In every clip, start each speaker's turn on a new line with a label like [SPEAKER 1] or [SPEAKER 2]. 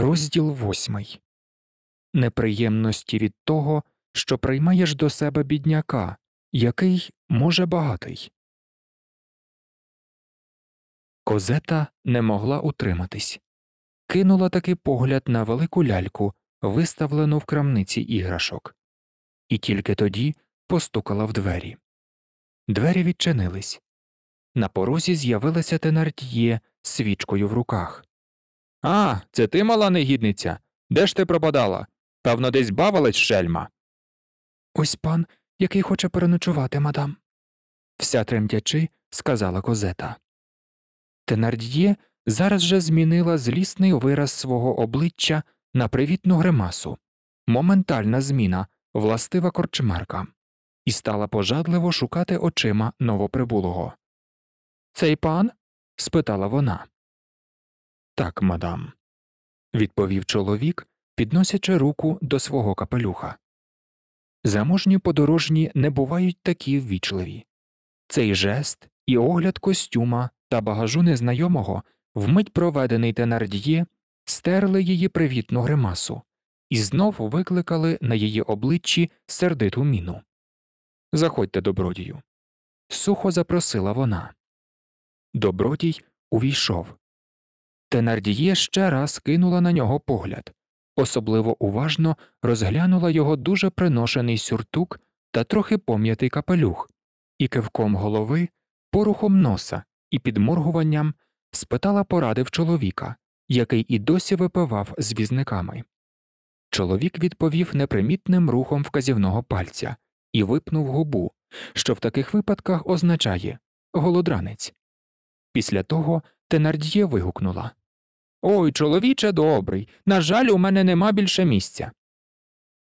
[SPEAKER 1] Розділ восьмий Неприємності від того, що приймаєш до себе бідняка, який може багатий. Козета не могла утриматись. Кинула такий погляд на велику ляльку, виставлену в крамниці іграшок, і тільки тоді постукала в двері. Двері відчинились. На порозі з'явилася тенард'є свічкою в руках. А, це ти мала негідниця? Де ж ти пропадала? Певно, десь бавилась шельма. Ось пан, який хоче переночувати, мадам, вся тремтячи, сказала козета. Тенард'є зараз же змінила злісний вираз свого обличчя на привітну гримасу, моментальна зміна, властива корчмарка, і стала пожадливо шукати очима новоприбулого. Цей пан? спитала вона. Так, мадам, відповів чоловік, підносячи руку до свого капелюха. Заможні подорожні не бувають такі ввічливі. Цей жест і огляд костюма та багажу незнайомого, вмить проведений Тенард'є, стерли її привітну гримасу і знов викликали на її обличчі сердиту міну. Заходьте, добродію. Сухо запросила вона. Добродій увійшов. Тенардіє ще раз кинула на нього погляд, особливо уважно розглянула його дуже приношений сюртук та трохи пом'ятий капелюх, і кивком голови, порухом носа і підморгуванням спитала поради в чоловіка, який і досі випивав з візниками. Чоловік відповів непримітним рухом вказівного пальця і випнув губу, що в таких випадках означає голодранець. Після того Тенардіє вигукнула Ой, чоловіче добрий, на жаль, у мене нема більше місця.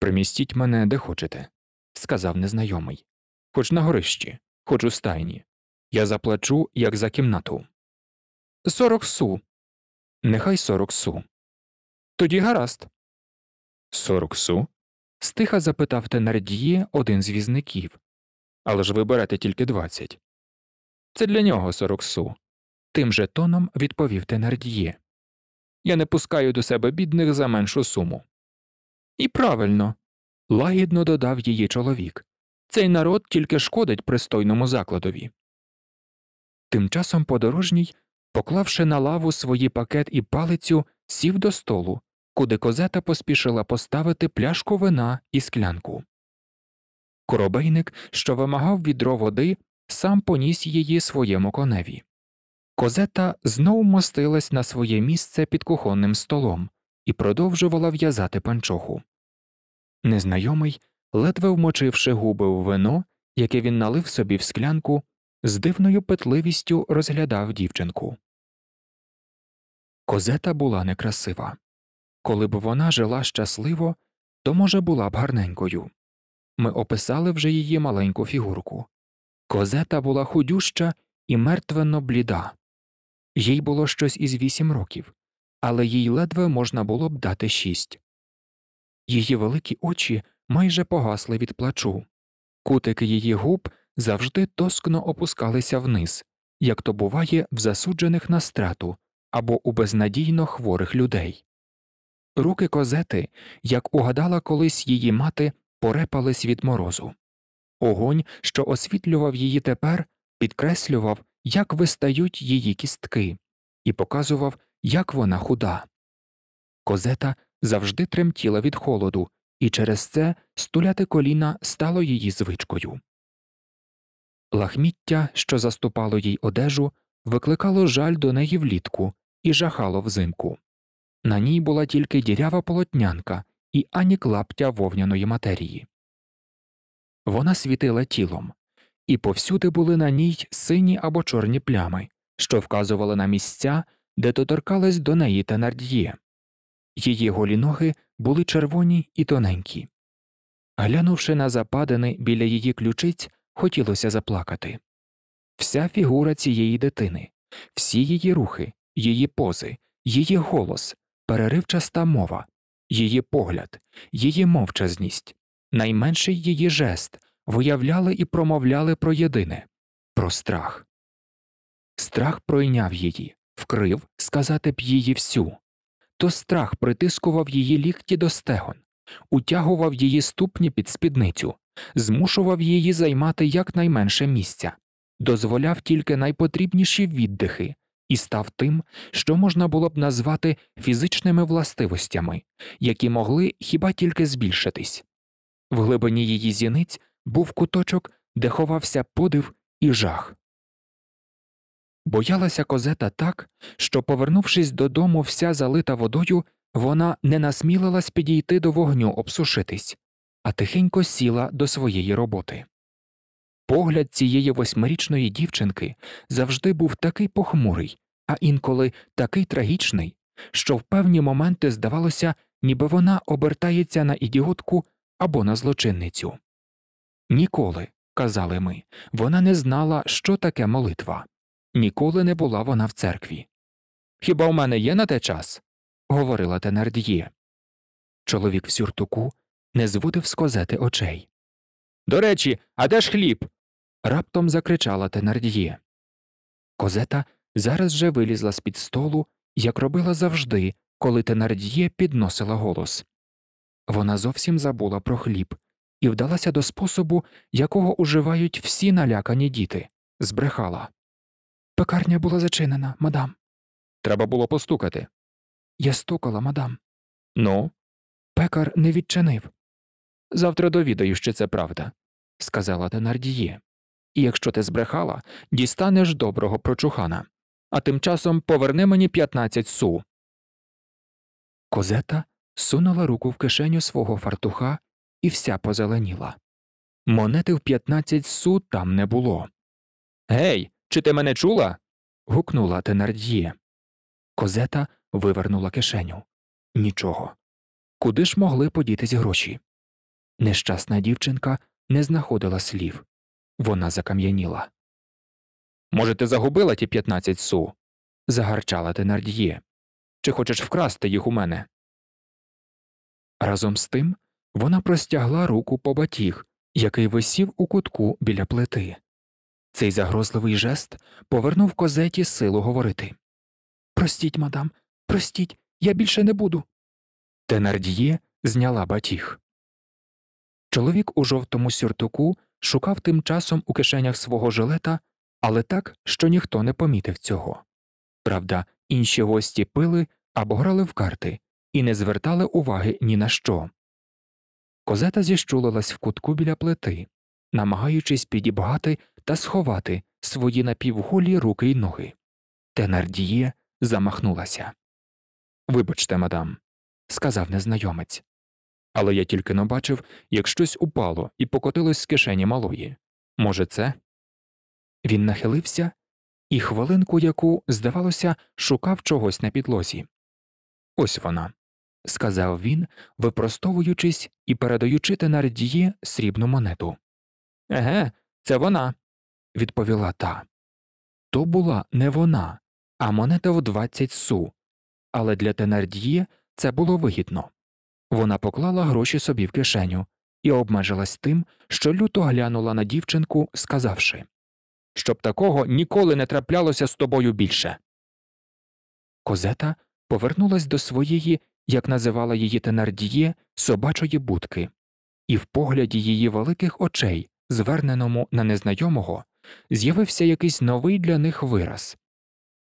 [SPEAKER 1] Примістіть мене де хочете, сказав незнайомий, хоч на горищі, хоч у стайні. Я заплачу, як за кімнату. Сорок су. Нехай сорок су. Тоді гаразд. Сорок су? стиха запитав Тенардіє один з візників. Але ж ви берете тільки двадцять. Це для нього сорок су. Тим же тоном відповів Тенардіє я не пускаю до себе бідних за меншу суму. І правильно, лагідно додав її чоловік цей народ тільки шкодить пристойному закладові. Тим часом подорожній, поклавши на лаву свої пакет і палицю, сів до столу, куди козета поспішила поставити пляшку вина і склянку. Коробейник, що вимагав відро води, сам поніс її своєму коневі. Козета знов мостилась на своє місце під кухонним столом і продовжувала в'язати панчоху. Незнайомий, ледве вмочивши губи в вино, яке він налив собі в склянку, з дивною петливістю розглядав дівчинку. Козета була некрасива. Коли б вона жила щасливо, то, може, була б гарненькою. Ми описали вже її маленьку фігурку. Козета була худюща і мертвенно бліда. Їй було щось із вісім років, але їй ледве можна було б дати шість. Її великі очі майже погасли від плачу, кутики її губ завжди тоскно опускалися вниз, як то буває в засуджених на страту або у безнадійно хворих людей. Руки козети, як угадала колись її мати, порепались від морозу. Огонь, що освітлював її тепер, підкреслював, як вистають її кістки, і показував, як вона худа. Козета завжди тремтіла від холоду, і через це стуляти коліна стало її звичкою. Лахміття, що заступало їй одежу, викликало жаль до неї влітку і жахало взимку. На ній була тільки дірява полотнянка і ані клаптя вовняної матерії. Вона світила тілом, і повсюди були на ній сині або чорні плями, що вказували на місця, де доторкались до неї та Її голі ноги були червоні і тоненькі. Глянувши на западини біля її ключиць, хотілося заплакати. Вся фігура цієї дитини, всі її рухи, її пози, її голос, переривчаста мова, її погляд, її мовчазність, найменший її жест, виявляли і промовляли про єдине про страх. Страх пройняв її, вкрив сказати б її всю, то страх притискував її лікті до стегон, утягував її ступні під спідницю, змушував її займати якнайменше місця, дозволяв тільки найпотрібніші віддихи. І став тим, що можна було б назвати фізичними властивостями, які могли хіба тільки збільшитись. В глибині її зіниць був куточок, де ховався подив і жах. Боялася козета так, що, повернувшись додому, вся залита водою, вона не насмілилась підійти до вогню обсушитись, а тихенько сіла до своєї роботи. Погляд цієї восьмирічної дівчинки завжди був такий похмурий, а інколи такий трагічний, що в певні моменти здавалося, ніби вона обертається на ідіотку або на злочинницю. Ніколи, казали ми, вона не знала, що таке молитва. Ніколи не була вона в церкві. Хіба у мене є на те час? говорила Тенардіє. Чоловік в сюртуку не зводив з козети очей. До речі, а де ж хліб? раптом закричала Тенардіє. Козета зараз же вилізла з під столу, як робила завжди, коли Тенардіє підносила голос. Вона зовсім забула про хліб, і вдалася до способу, якого уживають всі налякані діти, збрехала. Пекарня була зачинена, мадам. Треба було постукати. Я стукала, мадам. Ну, пекар не відчинив. Завтра довідаю, що це правда, сказала Денардіє. І якщо ти збрехала, дістанеш доброго прочухана, а тим часом поверни мені 15 су. Козета сунула руку в кишеню свого фартуха і вся позеленіла. Монети в 15 су там не було. Гей, чи ти мене чула? гукнула Тенард'є. Козета вивернула кишеню. Нічого. Куди ж могли подітись гроші? Нещасна дівчинка не знаходила слів. Вона закам'яніла. Може, ти загубила ті 15 су? загарчала Тенард'є. Чи хочеш вкрасти їх у мене? Разом з тим вона простягла руку по батіг, який висів у кутку біля плити. Цей загрозливий жест повернув козеті силу говорити Простіть, мадам, простіть, я більше не буду. Тенардіє зняла батіг. Чоловік у жовтому сюртуку шукав тим часом у кишенях свого жилета, але так, що ніхто не помітив цього. Правда, інші гості пили або грали в карти і не звертали уваги ні на що. Козета зіщулилась в кутку біля плити, намагаючись підібгати та сховати свої напівголі руки й ноги. Тенардіє замахнулася. Вибачте, мадам, сказав незнайомець. Але я тільки не бачив, як щось упало і покотилось з кишені малої. Може, це? Він нахилився і хвилинку, яку, здавалося, шукав чогось на підлозі. Ось вона сказав він, випростовуючись і передаючи Тенардіє срібну монету. Еге, це вона, відповіла та. То була не вона, а монета в 20 су. Але для Тенардіє це було вигідно. Вона поклала гроші собі в кишеню і обмежилась тим, що люто глянула на дівчинку, сказавши щоб такого ніколи не траплялося з тобою більше. Козета повернулась до своєї як називала її Тенардіє, собачої будки, і в погляді її великих очей, зверненому на незнайомого, з'явився якийсь новий для них вираз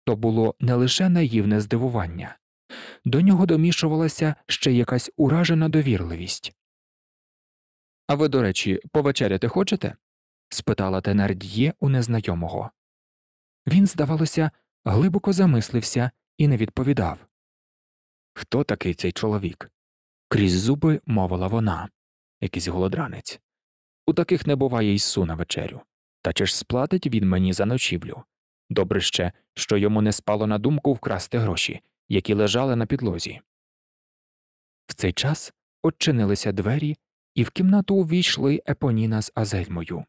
[SPEAKER 1] то було не лише наївне здивування, до нього домішувалася ще якась уражена довірливість. А ви, до речі, повечеряти хочете? спитала Тенардіє у незнайомого. Він, здавалося, глибоко замислився і не відповідав. Хто такий цей чоловік? Крізь зуби мовила вона, якийсь голодранець. У таких не буває й су на вечерю. Та чи ж сплатить він мені за ночівлю? Добре ще, що йому не спало на думку вкрасти гроші, які лежали на підлозі. В цей час очинилися двері, і в кімнату увійшли Епоніна з Азельмою.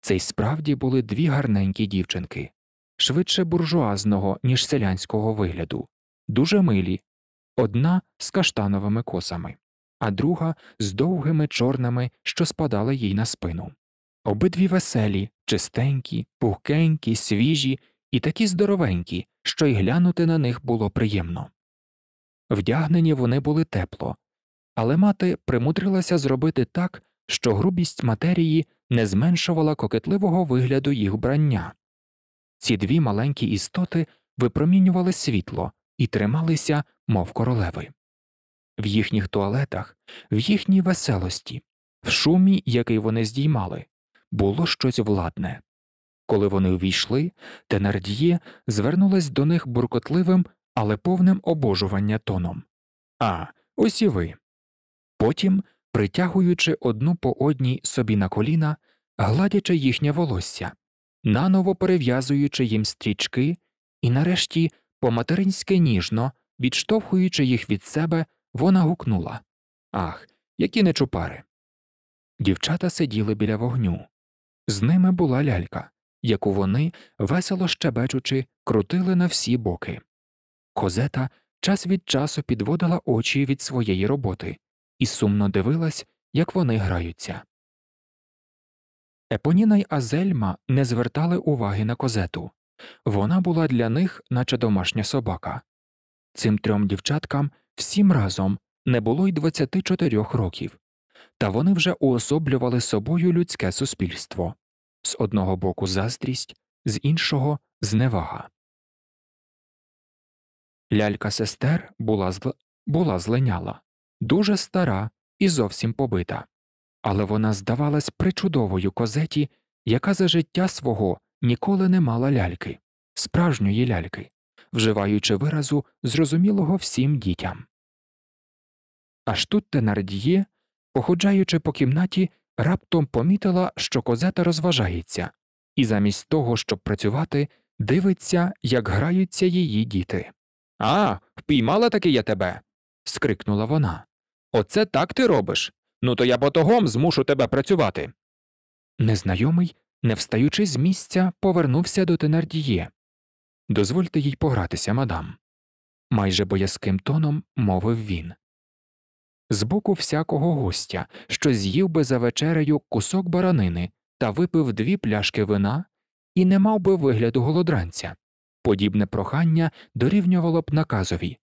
[SPEAKER 1] Це й справді були дві гарненькі дівчинки, швидше буржуазного, ніж селянського вигляду, дуже милі, одна з каштановими косами, а друга з довгими чорними, що спадали їй на спину. Обидві веселі, чистенькі, пухкенькі, свіжі і такі здоровенькі, що й глянути на них було приємно. Вдягнені вони були тепло, але мати примудрилася зробити так, що грубість матерії не зменшувала кокетливого вигляду їх брання. Ці дві маленькі істоти випромінювали світло, і трималися, мов королеви. В їхніх туалетах, в їхній веселості, в шумі, який вони здіймали, було щось владне. Коли вони увійшли, Тенардіє звернулась до них буркотливим, але повним обожування тоном. А, ось і ви. Потім, притягуючи одну по одній собі на коліна, гладячи їхнє волосся, наново перев'язуючи їм стрічки і, нарешті, по-материнськи ніжно, відштовхуючи їх від себе, вона гукнула Ах, які не чупари. Дівчата сиділи біля вогню. З ними була лялька, яку вони, весело щебечучи, крутили на всі боки. Козета час від часу підводила очі від своєї роботи і сумно дивилась, як вони граються. Епоніна й Азельма не звертали уваги на козету, вона була для них, наче домашня собака. Цим трьом дівчаткам всім разом не було й 24 років, та вони вже уособлювали собою людське суспільство з одного боку заздрість, з іншого зневага. Лялька сестер була зл... була зленяла, дуже стара і зовсім побита, але вона здавалась причудовою козеті, яка за життя свого ніколи не мала ляльки, справжньої ляльки, вживаючи виразу зрозумілого всім дітям. Аж тут Тенардіє, походжаючи по кімнаті, раптом помітила, що козета розважається, і замість того, щоб працювати, дивиться, як граються її діти. А, впіймала таки я тебе. скрикнула вона. Оце так ти робиш. Ну то я ботогом змушу тебе працювати. Незнайомий не встаючи з місця, повернувся до Тенардіє. Дозвольте їй погратися, мадам, майже боязким тоном мовив він. З боку всякого гостя, що з'їв би за вечерею кусок баранини та випив дві пляшки вина, і не мав би вигляду голодранця. Подібне прохання дорівнювало б наказові.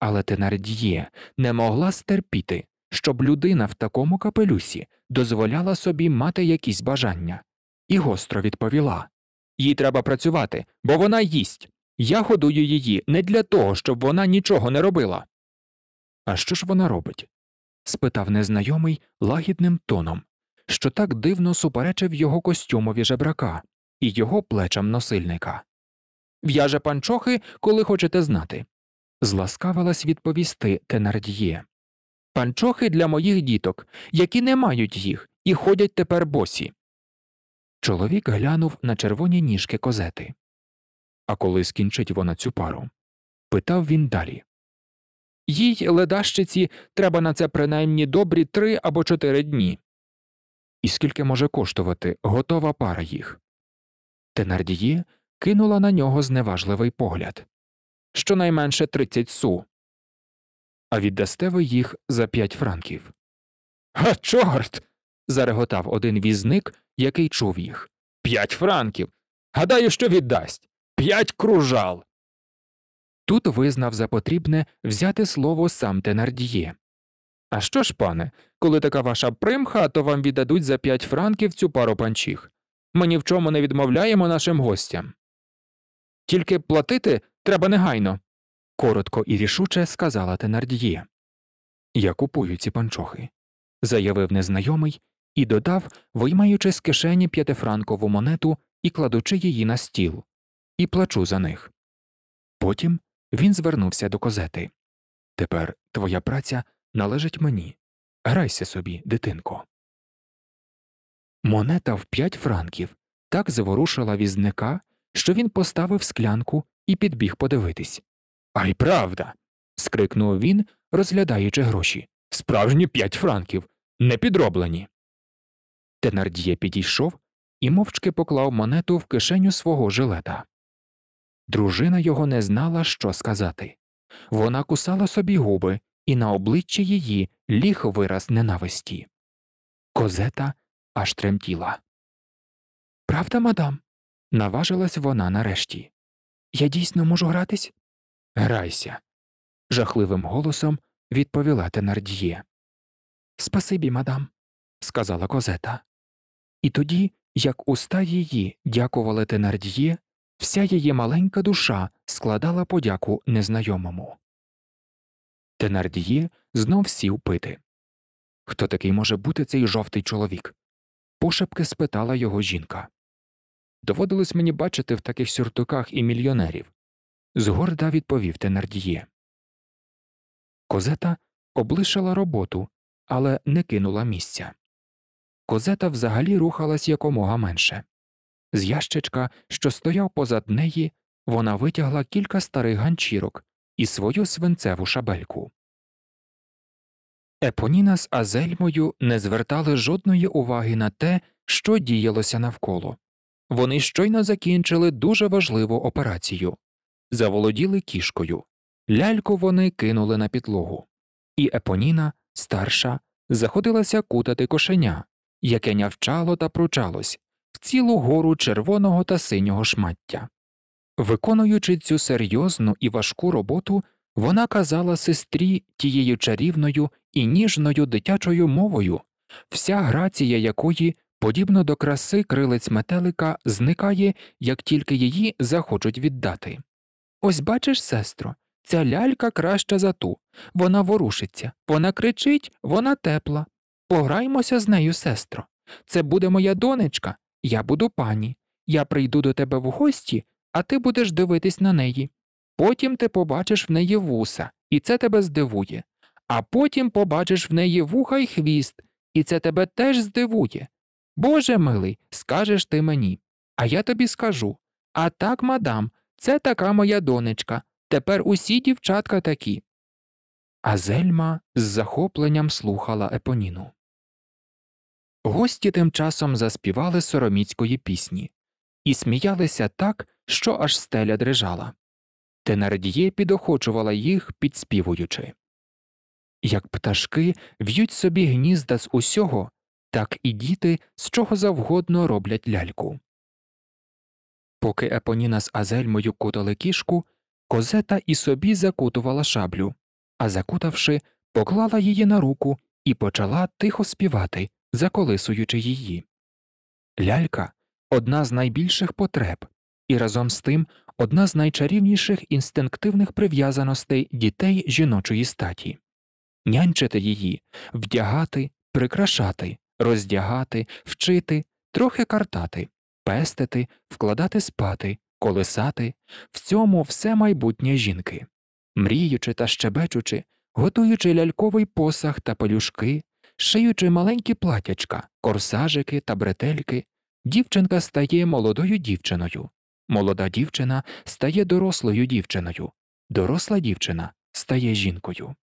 [SPEAKER 1] Але Тенардіє не могла стерпіти, щоб людина в такому капелюсі дозволяла собі мати якісь бажання і гостро відповіла Їй треба працювати, бо вона їсть. Я годую її не для того, щоб вона нічого не робила. А що ж вона робить? спитав незнайомий лагідним тоном, що так дивно суперечив його костюмові жебрака і його плечам носильника. В'яже панчохи, коли хочете знати. Зласкавилась відповісти Тенардіє. Панчохи для моїх діток, які не мають їх і ходять тепер босі. Чоловік глянув на червоні ніжки козети. А коли скінчить вона цю пару? питав він далі. Їй, ледащиці, треба на це принаймні добрі три або чотири дні. І скільки може коштувати готова пара їх? Тенардії кинула на нього зневажливий погляд щонайменше тридцять су. А віддасте ви їх за п'ять франків. А чорт. зареготав один візник, який чув їх. П'ять франків. Гадаю, що віддасть. П'ять кружал. Тут визнав за потрібне взяти слово сам Тенардіє. А що ж, пане, коли така ваша примха, то вам віддадуть за п'ять франків цю пару панчіх. Ми ні в чому не відмовляємо нашим гостям. Тільки платити треба негайно, коротко і рішуче сказала Тенардіє. Я купую ці панчохи, заявив незнайомий і додав, виймаючи з кишені п'ятифранкову монету і кладучи її на стіл, і плачу за них. Потім він звернувся до козети Тепер твоя праця належить мені. Грайся собі, дитинко. Монета в п'ять франків так заворушила візника, що він поставив склянку і підбіг подивитись. Ай, правда. скрикнув він, розглядаючи гроші. Справжні п'ять франків, не підроблені. Тенардіє підійшов і мовчки поклав монету в кишеню свого жилета. Дружина його не знала, що сказати. Вона кусала собі губи, і на обличчі її ліг вираз ненависті. Козета аж тремтіла. Правда, мадам? наважилась вона нарешті. Я дійсно можу гратись? Грайся. жахливим голосом відповіла Тенардіє. Спасибі, мадам, сказала козета. І тоді, як уста її дякували Тенардіє, вся її маленька душа складала подяку незнайомому. Тенардіє знов сів пити. Хто такий може бути цей жовтий чоловік? пошепки спитала його жінка. Доводилось мені бачити в таких сюртуках і мільйонерів. Згорда відповів Тенардіє. Козета облишила роботу, але не кинула місця. Козета взагалі рухалась якомога менше. З ящичка, що стояв позад неї, вона витягла кілька старих ганчірок і свою свинцеву шабельку. Епоніна з Азельмою не звертали жодної уваги на те, що діялося навколо. Вони щойно закінчили дуже важливу операцію заволоділи кішкою, ляльку вони кинули на підлогу, і Епоніна, старша, заходилася кутати кошеня, яке нявчало та пручалось в цілу гору червоного та синього шмаття. Виконуючи цю серйозну і важку роботу, вона казала сестрі тією чарівною і ніжною дитячою мовою, вся грація якої, подібно до краси крилець метелика, зникає, як тільки її захочуть віддати. Ось бачиш, сестро, ця лялька краща за ту, вона ворушиться, вона кричить, вона тепла, Пограймося з нею, сестро. Це буде моя донечка, я буду пані. Я прийду до тебе в гості, а ти будеш дивитись на неї. Потім ти побачиш в неї вуса, і це тебе здивує. А потім побачиш в неї вуха й хвіст, і це тебе теж здивує. Боже милий, скажеш ти мені. А я тобі скажу А так, мадам, це така моя донечка. Тепер усі дівчатка такі. А Зельма з захопленням слухала епоніну. Гості тим часом заспівали сороміцької пісні і сміялися так, що аж стеля дрижала. Тенардіє підохочувала їх, підспівуючи. Як пташки в'ють собі гнізда з усього, так і діти з чого завгодно роблять ляльку. Поки Епоніна з Азельмою кутали кішку, козета і собі закутувала шаблю, а закутавши, поклала її на руку і почала тихо співати, заколисуючи її. Лялька одна з найбільших потреб і разом з тим одна з найчарівніших інстинктивних прив'язаностей дітей жіночої статі нянчити її, вдягати, прикрашати, роздягати, вчити, трохи картати, пестити, вкладати спати, колисати в цьому все майбутнє жінки, мріючи та щебечучи, готуючи ляльковий посах та пелюшки шиючи маленькі платячка, корсажики та бретельки, дівчинка стає молодою дівчиною, молода дівчина стає дорослою дівчиною, доросла дівчина стає жінкою.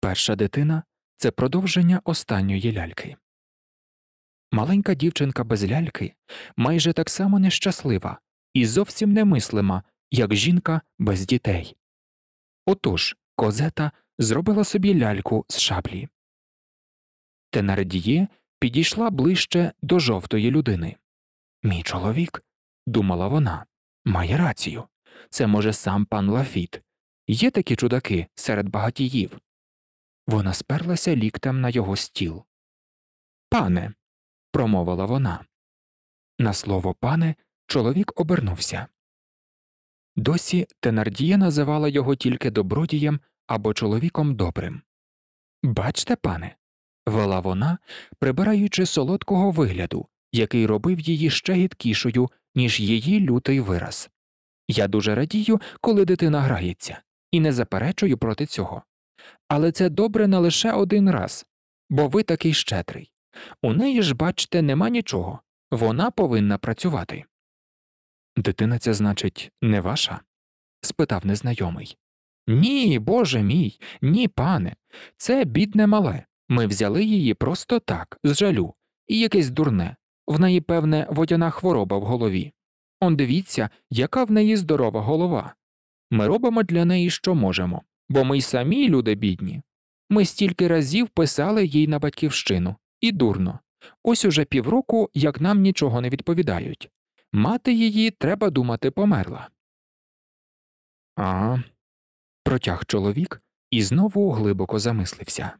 [SPEAKER 1] Перша дитина це продовження останньої ляльки. Маленька дівчинка без ляльки майже так само нещаслива і зовсім немислима, як жінка без дітей. Отож, козета зробила собі ляльку з шаблі. Тенардіє підійшла ближче до жовтої людини. Мій чоловік, думала вона, має рацію. Це може сам пан Лафіт. Є такі чудаки серед багатіїв. Вона сперлася ліктем на його стіл. Пане, промовила вона. На слово пане, чоловік обернувся. Досі Тенардіє називала його тільки добродієм або чоловіком добрим. Бачте, пане, вела вона, прибираючи солодкого вигляду, який робив її ще гідкішою, ніж її лютий вираз. Я дуже радію, коли дитина грається, і не заперечую проти цього. Але це добре не лише один раз, бо ви такий щедрий. У неї ж, бачите, нема нічого вона повинна працювати. Дитина ця, значить, не ваша? спитав незнайомий. Ні, боже мій, ні, пане, це бідне мале. Ми взяли її просто так, з жалю, і якесь дурне, в неї, певне, водяна хвороба в голові. Он дивіться, яка в неї здорова голова. Ми робимо для неї, що можемо, бо ми й самі люди бідні. Ми стільки разів писали їй на батьківщину, і дурно. Ось уже півроку, як нам нічого не відповідають. Мати її, треба думати, померла. А. Протяг чоловік і знову глибоко замислився.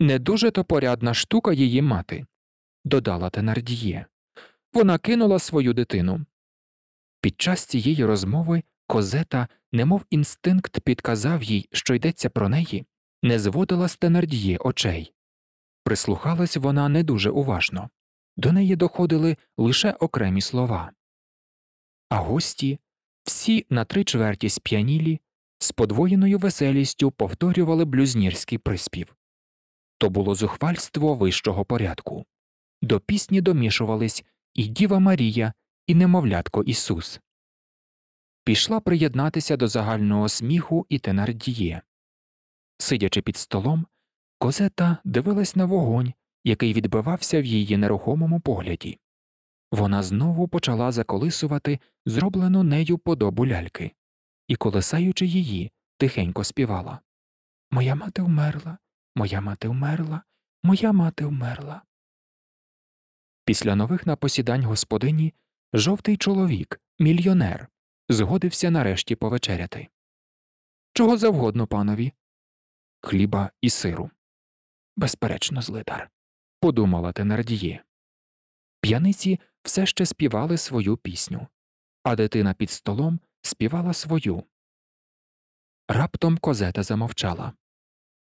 [SPEAKER 1] Не дуже то порядна штука її мати, додала Тенардіє. Вона кинула свою дитину. Під час цієї розмови козета, немов інстинкт підказав їй, що йдеться про неї, не зводила з Тенардіє очей. Прислухалась вона не дуже уважно, до неї доходили лише окремі слова. А гості, всі на три чверті сп'янілі, з подвоєною веселістю повторювали блюзнірський приспів то було зухвальство вищого порядку. До пісні домішувались і Діва Марія, і немовлятко Ісус. Пішла приєднатися до загального сміху і тенардіє. Сидячи під столом, козета дивилась на вогонь, який відбивався в її нерухомому погляді. Вона знову почала заколисувати зроблену нею подобу ляльки і, колисаючи її, тихенько співала Моя мати вмерла, Моя мати вмерла, моя мати вмерла. Після нових напосідань господині жовтий чоловік, мільйонер, згодився нарешті повечеряти. Чого завгодно, панові? Хліба і сиру. Безперечно, злидар, подумала Тенардіє. П'яниці все ще співали свою пісню, а дитина під столом співала свою. Раптом козета замовчала.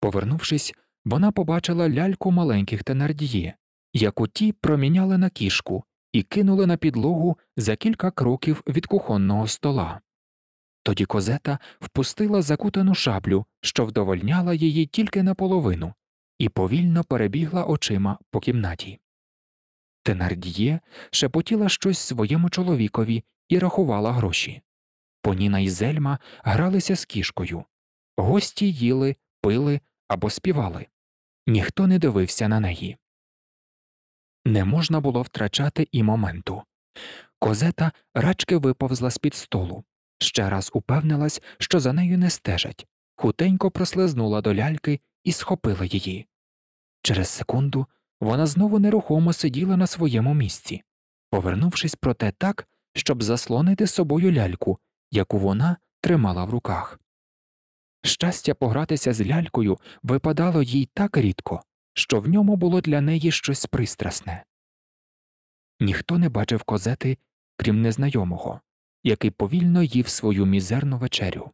[SPEAKER 1] Повернувшись, вона побачила ляльку маленьких Тенардіє, яку ті проміняли на кішку і кинули на підлогу за кілька кроків від кухонного стола. Тоді козета впустила закутану шаблю, що вдовольняла її тільки наполовину, і повільно перебігла очима по кімнаті. Тенардіє шепотіла щось своєму чоловікові і рахувала гроші. Поніна і зельма гралися з кішкою, гості їли, пили або співали. Ніхто не дивився на неї. Не можна було втрачати і моменту. Козета рачки виповзла з під столу, ще раз упевнилась, що за нею не стежать, хутенько прослизнула до ляльки і схопила її. Через секунду вона знову нерухомо сиділа на своєму місці, повернувшись проте так, щоб заслонити собою ляльку, яку вона тримала в руках. Щастя погратися з лялькою випадало їй так рідко, що в ньому було для неї щось пристрасне. Ніхто не бачив козети, крім незнайомого, який повільно їв свою мізерну вечерю.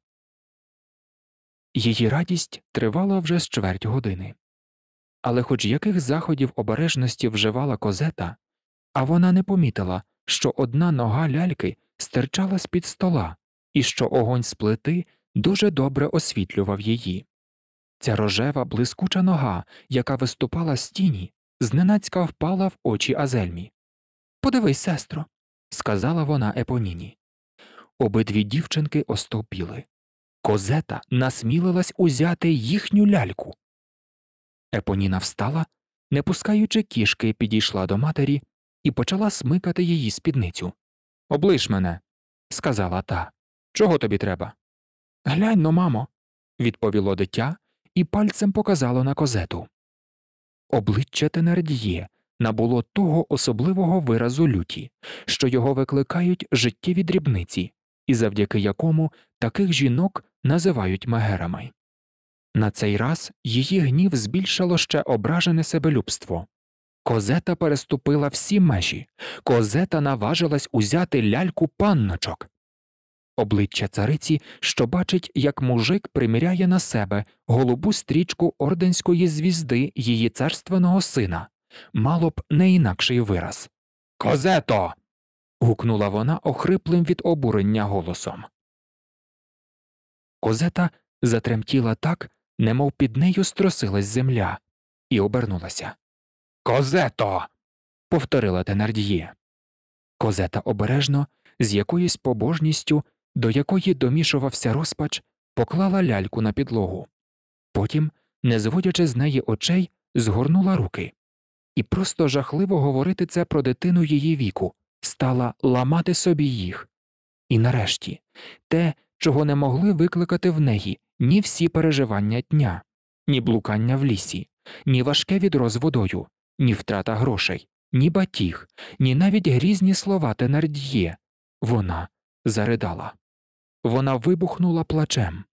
[SPEAKER 1] Її радість тривала вже з чверть години. Але хоч яких заходів обережності вживала козета, а вона не помітила, що одна нога ляльки стирчала з під стола і що огонь з плити дуже добре освітлював її. Ця рожева блискуча нога, яка виступала з тіні, зненацька впала в очі Азельмі. Подивись, сестро, сказала вона Епоніні. Обидві дівчинки остовпіли. Козета насмілилась узяти їхню ляльку. Епоніна встала, не пускаючи кішки, підійшла до матері і почала смикати її спідницю. Облиш мене, сказала та. Чого тобі треба? Глянь но, мамо, відповіло дитя і пальцем показало на козету. Обличчя Тенардіє набуло того особливого виразу люті, що його викликають життєві дрібниці, і завдяки якому таких жінок називають мегерами. На цей раз її гнів збільшало ще ображене себелюбство. Козета переступила всі межі, козета наважилась узяти ляльку панночок, обличчя цариці, що бачить, як мужик приміряє на себе голубу стрічку орденської звізди її царственного сина, мало б не інакший вираз. Козето. гукнула вона охриплим від обурення голосом. Козета затремтіла так, немов під нею стросилась земля, і обернулася. Козето. повторила Тенардіє. Козета обережно, з якоюсь побожністю до якої домішувався розпач, поклала ляльку на підлогу. Потім, не зводячи з неї очей, згорнула руки. І просто жахливо говорити це про дитину її віку, стала ламати собі їх. І нарешті те, чого не могли викликати в неї ні всі переживання дня, ні блукання в лісі, ні важке відро з водою, ні втрата грошей, ні батіг, ні навіть грізні слова Тенард'є. Вона заридала. Вона вибухнула плачем.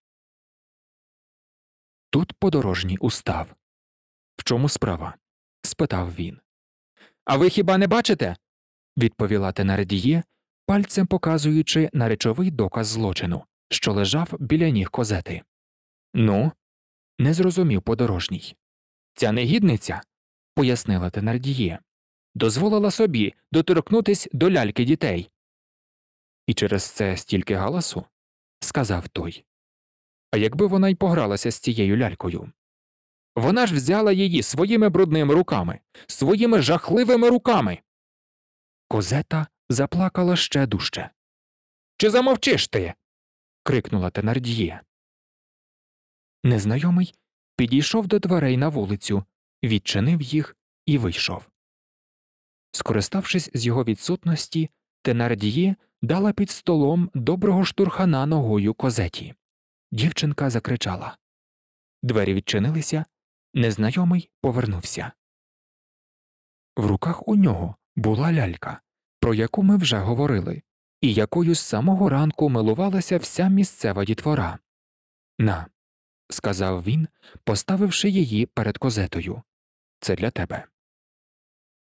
[SPEAKER 1] Тут подорожній устав. В чому справа? спитав він. А ви хіба не бачите? відповіла Тенардіє, пальцем показуючи на речовий доказ злочину, що лежав біля ніг козети. Ну, не зрозумів подорожній. Ця негідниця, пояснила Тенардіє, дозволила собі доторкнутися до ляльки дітей. І через це стільки галасу? сказав той. А якби вона й погралася з цією лялькою. Вона ж взяла її своїми брудними руками, своїми жахливими руками. Козета заплакала ще дужче. Чи замовчиш ти? крикнула Тенардіє. Незнайомий підійшов до дверей на вулицю, відчинив їх і вийшов. Скориставшись з його відсутності, Тенардіє дала під столом доброго штурхана ногою козеті. Дівчинка закричала. Двері відчинилися, незнайомий повернувся. В руках у нього була лялька, про яку ми вже говорили, і якою з самого ранку милувалася вся місцева дітвора. На, сказав він, поставивши її перед козетою. Це для тебе.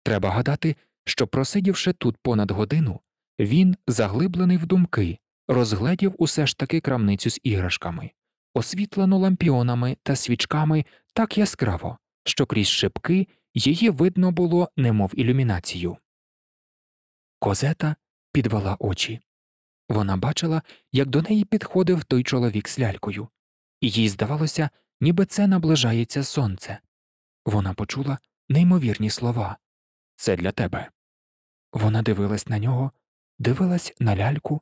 [SPEAKER 1] Треба гадати, що, просидівши тут понад годину, він, заглиблений в думки, розгледів усе ж таки крамницю з іграшками, освітлену лампіонами та свічками так яскраво, що крізь шибки її видно було, немов ілюмінацію. Козета підвела очі. Вона бачила, як до неї підходив той чоловік з лялькою, і їй здавалося, ніби це наближається сонце. Вона почула неймовірні слова Це для тебе. Вона дивилась на нього дивилась на ляльку,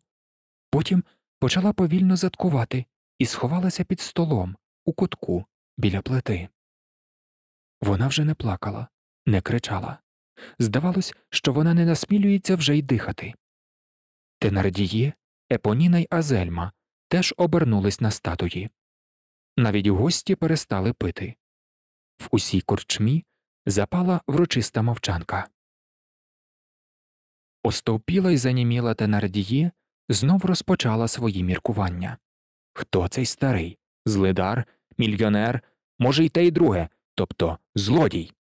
[SPEAKER 1] потім почала повільно заткувати і сховалася під столом у кутку біля плити. Вона вже не плакала, не кричала. Здавалось, що вона не насмілюється вже й дихати. Тенардіє, Епоніна й Азельма теж обернулись на статуї. Навіть гості перестали пити. В усій корчмі запала врочиста мовчанка. Остовпіла й заніміла Тенардії, знов розпочала свої міркування. Хто цей старий? Злидар, мільйонер, може, й те й друге, тобто злодій.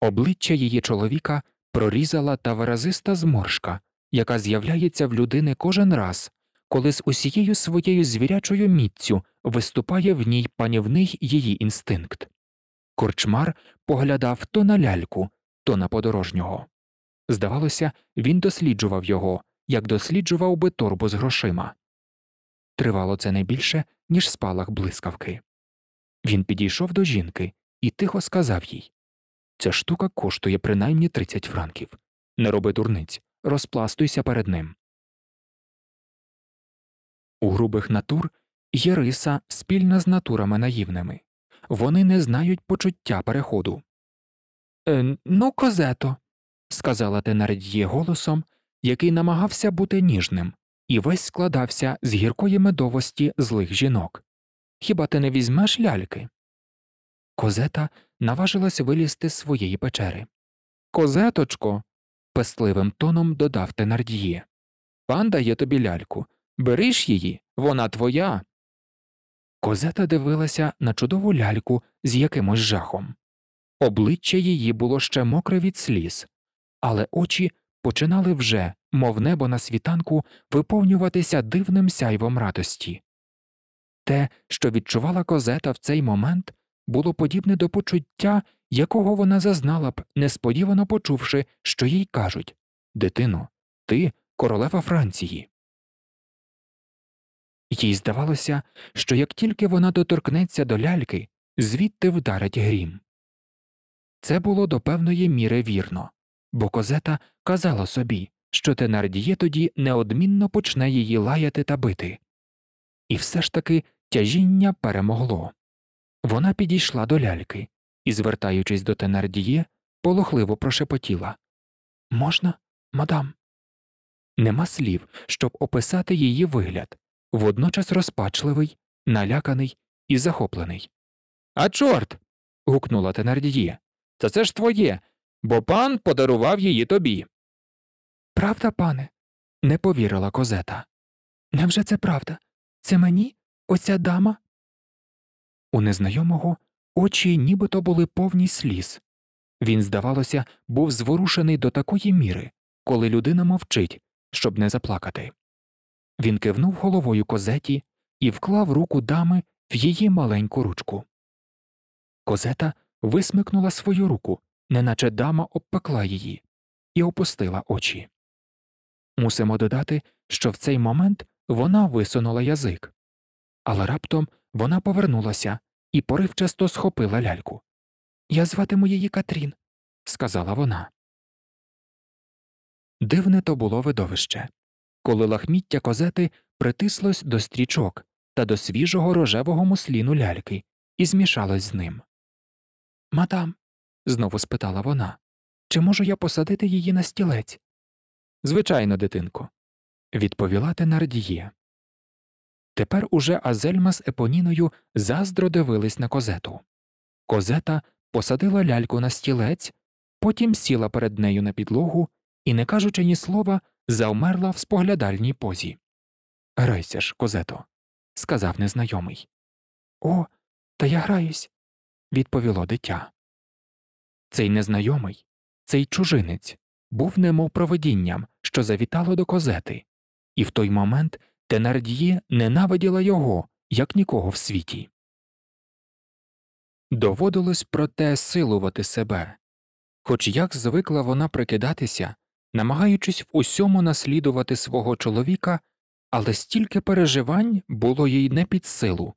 [SPEAKER 1] Обличчя її чоловіка прорізала та виразиста зморшка, яка з'являється в людини кожен раз, коли з усією своєю звірячою міцю виступає в ній панівний її інстинкт. Корчмар поглядав то на ляльку, то на подорожнього. Здавалося, він досліджував його, як досліджував би торбу з грошима. Тривало це не більше, ніж спалах блискавки. Він підійшов до жінки і тихо сказав їй Ця штука коштує принаймні 30 франків. Не роби дурниць, розпластуйся перед ним. У грубих натур є риса спільна з натурами наївними. Вони не знають почуття переходу. Е, ну, козето сказала Тенард'є голосом, який намагався бути ніжним, і весь складався з гіркої медовості злих жінок. Хіба ти не візьмеш ляльки? Козета наважилась вилізти з своєї печери. Козеточко. песливим тоном додав Тенард'є. Пан дає тобі ляльку. Бериш її, вона твоя. Козета дивилася на чудову ляльку з якимось жахом. Обличчя її було ще мокре від сліз, але очі починали вже, мов небо на світанку, виповнюватися дивним сяйвом радості. Те, що відчувала козета в цей момент, було подібне до почуття, якого вона зазнала б, несподівано почувши, що їй кажуть Дитино, ти королева Франції. Їй здавалося, що як тільки вона доторкнеться до ляльки, звідти вдарить грім. Це було до певної міри вірно бо козета казала собі, що Тенардіє тоді неодмінно почне її лаяти та бити. І все ж таки тяжіння перемогло. Вона підійшла до ляльки і, звертаючись до Тенардіє, полохливо прошепотіла Можна, мадам? Нема слів, щоб описати її вигляд, водночас розпачливий, наляканий і захоплений. А чорт. гукнула Тенардіє. Та це ж твоє бо пан подарував її тобі. Правда, пане? не повірила козета. Невже це правда? Це мені оця дама? У незнайомого очі нібито були повні сліз. Він, здавалося, був зворушений до такої міри, коли людина мовчить, щоб не заплакати. Він кивнув головою козеті і вклав руку дами в її маленьку ручку. Козета висмикнула свою руку неначе дама обпекла її і опустила очі. Мусимо додати, що в цей момент вона висунула язик, але раптом вона повернулася і поривчасто схопила ляльку. Я зватиму її Катрін, сказала вона. Дивне то було видовище, коли лахміття козети притислось до стрічок та до свіжого рожевого мусліну ляльки і змішалось з ним. Мадам, знову спитала вона. Чи можу я посадити її на стілець? Звичайно, дитинко. відповіла Тенардіє. Тепер уже Азельма з епоніною заздро дивились на козету. Козета посадила ляльку на стілець, потім сіла перед нею на підлогу і, не кажучи ні слова, завмерла в споглядальній позі. Грайся ж, козето, сказав незнайомий. О, та я граюсь, відповіло дитя. Цей незнайомий, цей чужинець був немов провидінням, що завітало до козети, і в той момент Тенардіє ненавиділа його, як нікого в світі. Доводилось проте силувати себе, хоч як звикла вона прикидатися, намагаючись в усьому наслідувати свого чоловіка, але стільки переживань було їй не під силу.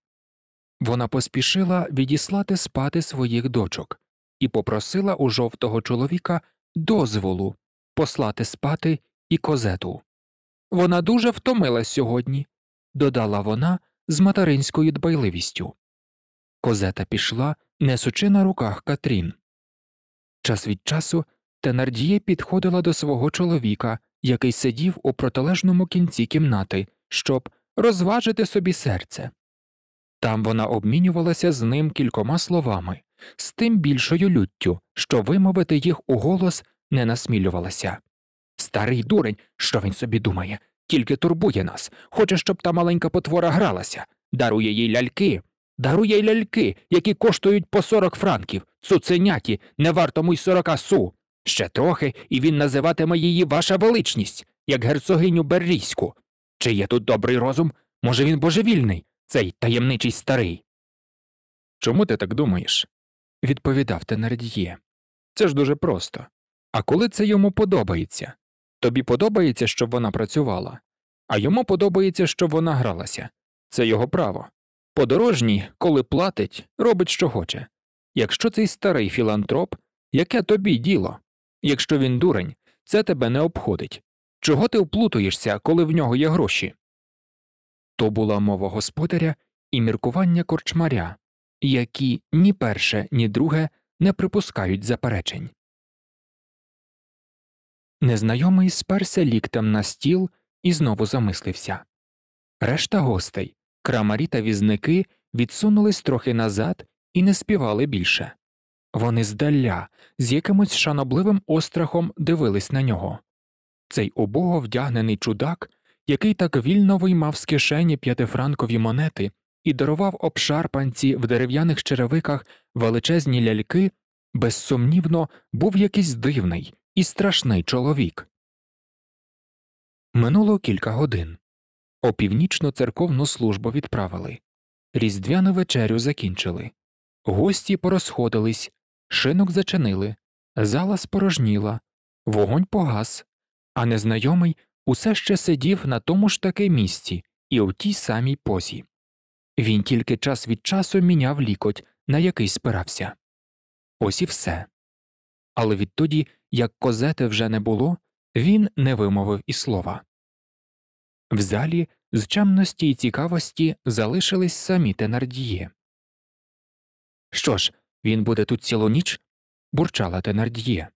[SPEAKER 1] Вона поспішила відіслати спати своїх дочок і попросила у жовтого чоловіка дозволу послати спати і козету. Вона дуже втомилась сьогодні, додала вона з материнською дбайливістю. Козета пішла, несучи на руках Катрін. Час від часу Тенардіє підходила до свого чоловіка, який сидів у протилежному кінці кімнати, щоб розважити собі серце. Там вона обмінювалася з ним кількома словами з тим більшою люттю, що вимовити їх у голос не насмілювалася. Старий дурень, що він собі думає, тільки турбує нас, хоче, щоб та маленька потвора гралася, дарує їй ляльки, дарує їй ляльки, які коштують по сорок франків, цуценяті, не вартому й сорока су. Ще трохи, і він називатиме її ваша величність, як герцогиню Беррійську. Чи є тут добрий розум? Може, він божевільний, цей таємничий старий? Чому ти так думаєш? відповідав Тенард'є. Це ж дуже просто. А коли це йому подобається? Тобі подобається, щоб вона працювала, а йому подобається, щоб вона гралася. Це його право. Подорожній, коли платить, робить що хоче. Якщо цей старий філантроп, яке тобі діло? Якщо він дурень, це тебе не обходить. Чого ти вплутуєшся, коли в нього є гроші? То була мова господаря і міркування корчмаря, які ні перше, ні друге не припускають заперечень. Незнайомий сперся ліктем на стіл і знову замислився. Решта гостей, крамарі та візники відсунулись трохи назад і не співали більше. Вони здаля з якимось шанобливим острахом дивились на нього. Цей убого вдягнений чудак, який так вільно виймав з кишені п'ятифранкові монети і дарував обшарпанці в дерев'яних черевиках величезні ляльки, безсумнівно був якийсь дивний і страшний чоловік. Минуло кілька годин. Опівнічну церковну службу відправили, різдвяну вечерю закінчили, гості порозходились, шинок зачинили, зала спорожніла, вогонь погас, а незнайомий усе ще сидів на тому ж таки місці і у тій самій позі. Він тільки час від часу міняв лікоть, на який спирався. Ось і все. Але відтоді, як козети вже не було, він не вимовив і слова. В залі з чемності й цікавості залишились самі Тенардіє. Що ж, він буде тут цілу ніч? бурчала Тенардіє.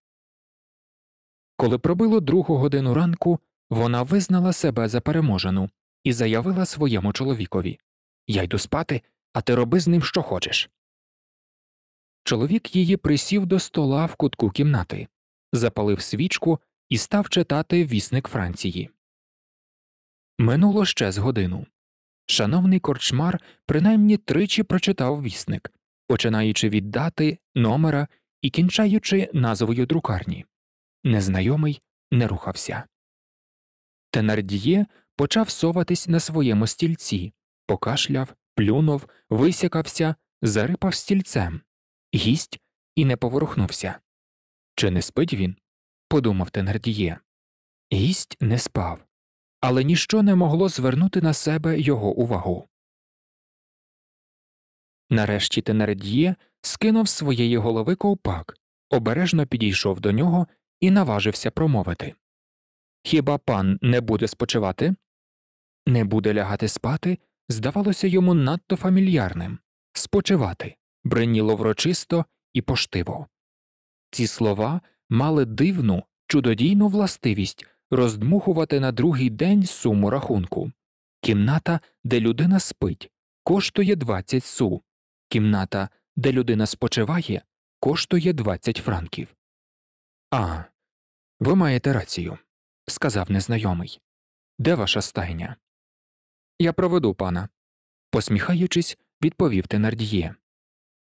[SPEAKER 1] Коли пробило другу годину ранку, вона визнала себе за переможену і заявила своєму чоловікові я йду спати, а ти роби з ним що хочеш. Чоловік її присів до стола в кутку кімнати, запалив свічку і став читати вісник Франції. Минуло ще з годину. Шановний корчмар принаймні тричі прочитав вісник, починаючи від дати, номера і кінчаючи назвою друкарні. Незнайомий не рухався. Тенардіє почав соватись на своєму стільці, покашляв, плюнув, висякався, зарипав стільцем, гість і не поворухнувся. Чи не спить він? подумав Тенардіє. Гість не спав, але ніщо не могло звернути на себе його увагу. Нарешті Тенардіє скинув з своєї голови ковпак, обережно підійшов до нього і наважився промовити Хіба пан не буде спочивати? Не буде лягати спати, здавалося йому надто фамільярним спочивати, бриніло врочисто і поштиво. Ці слова мали дивну, чудодійну властивість роздмухувати на другий день суму рахунку кімната, де людина спить, коштує 20 су, кімната, де людина спочиває, коштує 20 франків. А, ви маєте рацію, сказав незнайомий. Де ваша стайня? Я проведу пана, посміхаючись, відповів Тенардіє.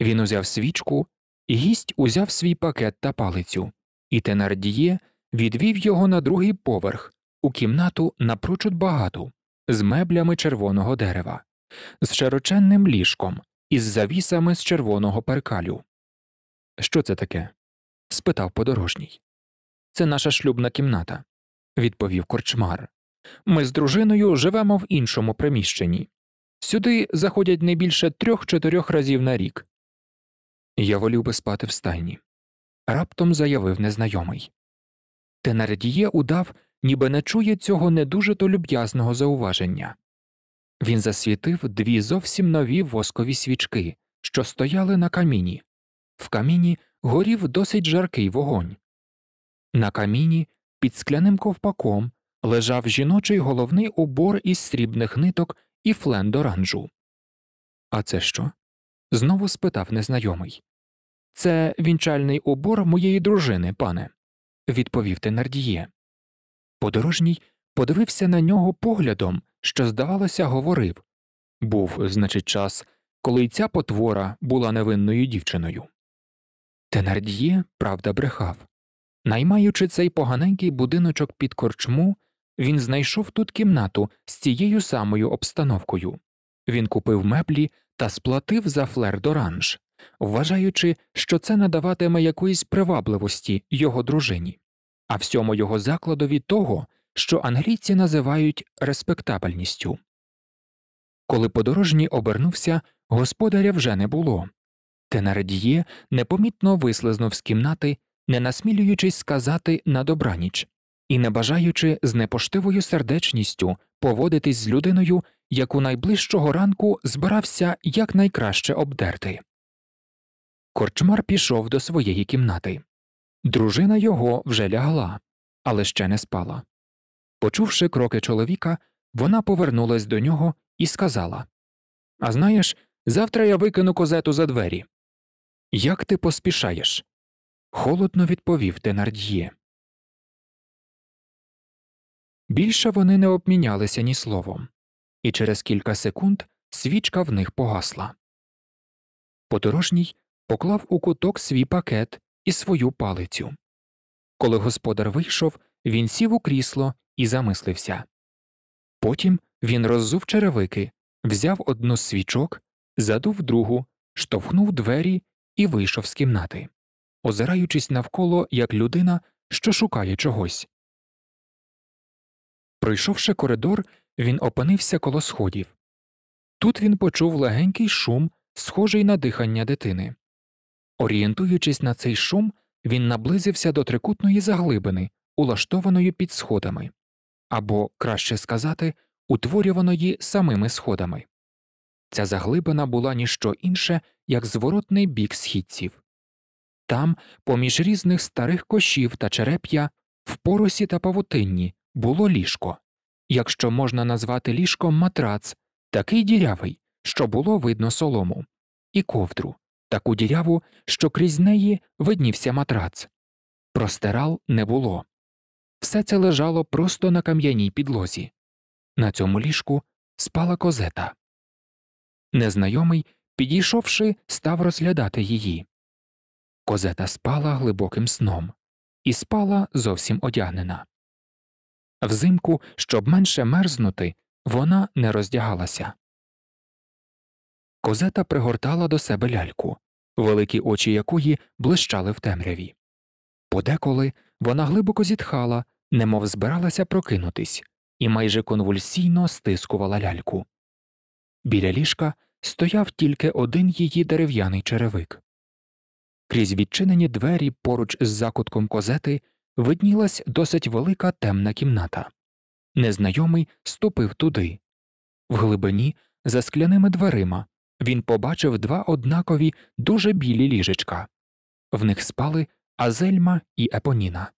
[SPEAKER 1] Він узяв свічку, і гість узяв свій пакет та палицю, і Тенардіє відвів його на другий поверх у кімнату напрочуд багату, з меблями червоного дерева, з широченним ліжком із завісами з червоного перкалю. Що це таке? спитав подорожній. Це наша шлюбна кімната, відповів корчмар. Ми з дружиною живемо в іншому приміщенні. Сюди заходять не більше трьох-чотирьох разів на рік. Я волів би спати в стайні. Раптом заявив незнайомий. Тенардіє удав, ніби не чує цього не дуже то люб'язного зауваження. Він засвітив дві зовсім нові воскові свічки, що стояли на каміні. В каміні горів досить жаркий вогонь. На каміні під скляним ковпаком лежав жіночий головний убор із срібних ниток і фленд оранжу. А це що? знову спитав незнайомий. Це вінчальний убор моєї дружини, пане, відповів Тенардіє. Подорожній подивився на нього поглядом, що, здавалося, говорив був, значить, час, коли й ця потвора була невинною дівчиною. Тенардіє, правда, брехав. Наймаючи цей поганенький будиночок під корчму, він знайшов тут кімнату з цією самою обстановкою. Він купив меблі та сплатив за флер доранж, вважаючи, що це надаватиме якоїсь привабливості його дружині, а всьому його закладові того, що англійці називають респектабельністю. Коли подорожній обернувся, господаря вже не було. Тенаредіє непомітно вислизнув з кімнати, не насмілюючись сказати на добраніч і не бажаючи з непоштивою сердечністю поводитись з людиною, яку найближчого ранку збирався якнайкраще обдерти. Корчмар пішов до своєї кімнати. Дружина його вже лягла, але ще не спала. Почувши кроки чоловіка, вона повернулась до нього і сказала А знаєш, завтра я викину козету за двері. Як ти поспішаєш? холодно відповів Тенард'є. Більше вони не обмінялися ні словом, і через кілька секунд свічка в них погасла. Подорожній поклав у куток свій пакет і свою палицю. Коли господар вийшов, він сів у крісло і замислився. Потім він роззув черевики, взяв одну з свічок, задув другу, штовхнув двері і вийшов з кімнати, озираючись навколо як людина, що шукає чогось. Пройшовши коридор, він опинився коло сходів. Тут він почув легенький шум, схожий на дихання дитини. Орієнтуючись на цей шум, він наблизився до трикутної заглибини, улаштованої під сходами або, краще сказати, утворюваної самими сходами. Ця заглибина була ніщо інше, як зворотний бік східців. Там, поміж різних старих кошів та череп'я, в поросі та павутинні, було ліжко, якщо можна назвати ліжком матрац, такий дірявий, що було видно солому, і ковдру, таку діряву, що крізь неї виднівся матрац. Простирал не було. Все це лежало просто на кам'яній підлозі. На цьому ліжку спала козета. Незнайомий, підійшовши, став розглядати її. Козета спала глибоким сном і спала зовсім одягнена. Взимку, щоб менше мерзнути, вона не роздягалася. Козета пригортала до себе ляльку, великі очі якої блищали в темряві. Подеколи вона глибоко зітхала, немов збиралася прокинутись, і майже конвульсійно стискувала ляльку. Біля ліжка стояв тільки один її дерев'яний черевик. Крізь відчинені двері поруч з закутком козети виднілась досить велика темна кімната. Незнайомий ступив туди. В глибині, за скляними дверима, він побачив два однакові дуже білі ліжечка. В них спали Азельма і Епоніна.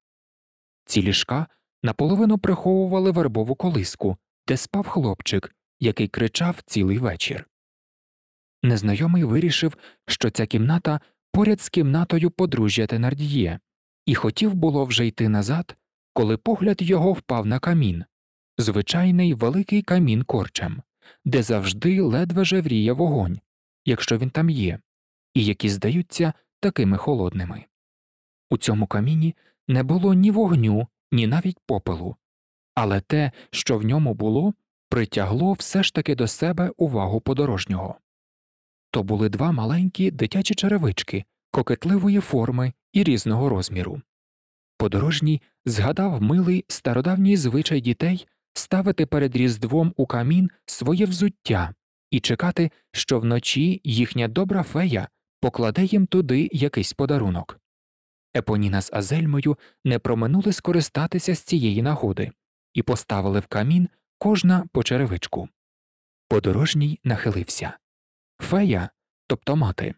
[SPEAKER 1] Ці ліжка наполовину приховували вербову колиску, де спав хлопчик, який кричав цілий вечір. Незнайомий вирішив, що ця кімната поряд з кімнатою подружжя Тенардіє, і хотів було вже йти назад, коли погляд його впав на камін звичайний великий камін корчем, де завжди ледве жевріє вогонь, якщо він там є, і які здаються такими холодними. У цьому каміні не було ні вогню, ні навіть попелу, але те, що в ньому було, притягло все ж таки до себе увагу подорожнього. То були два маленькі дитячі черевички кокетливої форми і різного розміру. Подорожній згадав милий стародавній звичай дітей ставити перед різдвом у камін своє взуття і чекати, що вночі їхня добра фея покладе їм туди якийсь подарунок. Епоніна з Азельмою не проминули скористатися з цієї нагоди і поставили в камін кожна по черевичку. Подорожній нахилився. Фея, тобто мати,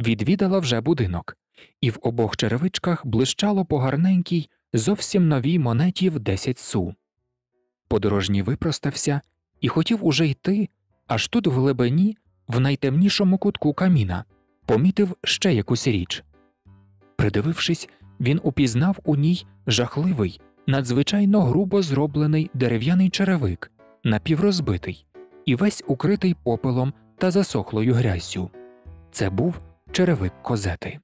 [SPEAKER 1] відвідала вже будинок, і в обох черевичках блищало по гарненькій, зовсім новій монеті в 10 су. Подорожній випростався і хотів уже йти, аж тут в глибині, в найтемнішому кутку каміна, помітив ще якусь річ. Придивившись, він упізнав у ній жахливий, надзвичайно грубо зроблений дерев'яний черевик, напіврозбитий, і весь укритий попелом та засохлою грязю. Це був черевик козети.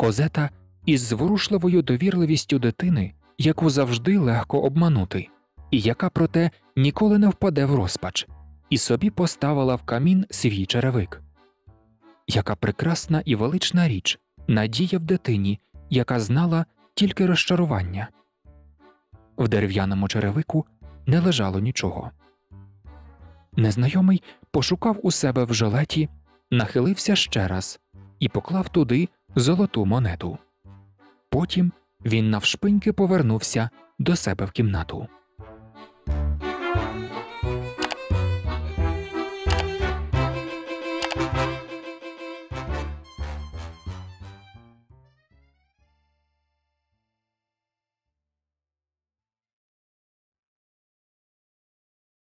[SPEAKER 1] Козета із зворушливою довірливістю дитини, яку завжди легко обманути, і яка, проте, ніколи не впаде в розпач, і собі поставила в камін свій черевик. Яка прекрасна і велична річ, надія в дитині, яка знала тільки розчарування. В дерев'яному черевику не лежало нічого. Незнайомий пошукав у себе в жилеті, нахилився ще раз і поклав туди золоту монету. Потім він навшпиньки повернувся до себе в кімнату.